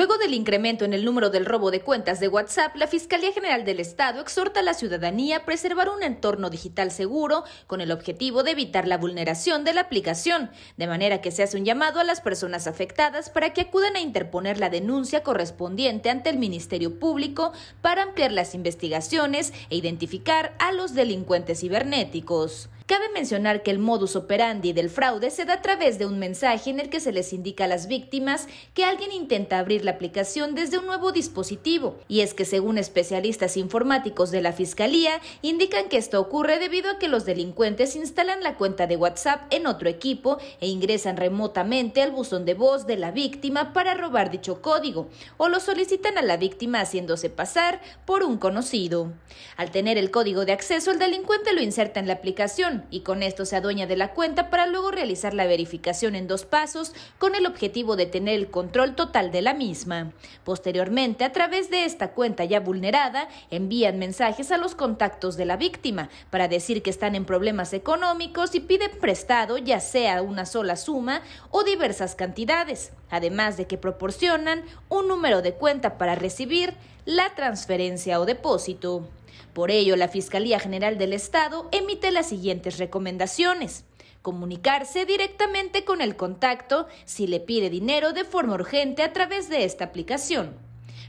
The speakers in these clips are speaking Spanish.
Luego del incremento en el número del robo de cuentas de WhatsApp, la Fiscalía General del Estado exhorta a la ciudadanía a preservar un entorno digital seguro con el objetivo de evitar la vulneración de la aplicación, de manera que se hace un llamado a las personas afectadas para que acudan a interponer la denuncia correspondiente ante el Ministerio Público para ampliar las investigaciones e identificar a los delincuentes cibernéticos. Cabe mencionar que el modus operandi del fraude se da a través de un mensaje en el que se les indica a las víctimas que alguien intenta abrir la aplicación desde un nuevo dispositivo. Y es que según especialistas informáticos de la Fiscalía, indican que esto ocurre debido a que los delincuentes instalan la cuenta de WhatsApp en otro equipo e ingresan remotamente al buzón de voz de la víctima para robar dicho código o lo solicitan a la víctima haciéndose pasar por un conocido. Al tener el código de acceso, el delincuente lo inserta en la aplicación y con esto se adueña de la cuenta para luego realizar la verificación en dos pasos con el objetivo de tener el control total de la misma. Posteriormente, a través de esta cuenta ya vulnerada, envían mensajes a los contactos de la víctima para decir que están en problemas económicos y piden prestado ya sea una sola suma o diversas cantidades además de que proporcionan un número de cuenta para recibir la transferencia o depósito. Por ello, la Fiscalía General del Estado emite las siguientes recomendaciones. Comunicarse directamente con el contacto si le pide dinero de forma urgente a través de esta aplicación.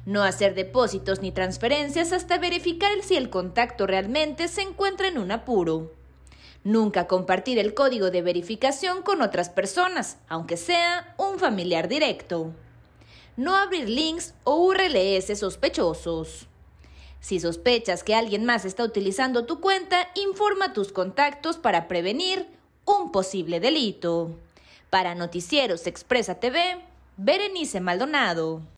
No hacer depósitos ni transferencias hasta verificar si el contacto realmente se encuentra en un apuro. Nunca compartir el código de verificación con otras personas, aunque sea un familiar directo. No abrir links o URLs sospechosos. Si sospechas que alguien más está utilizando tu cuenta, informa tus contactos para prevenir un posible delito. Para Noticieros Expresa TV, Berenice Maldonado.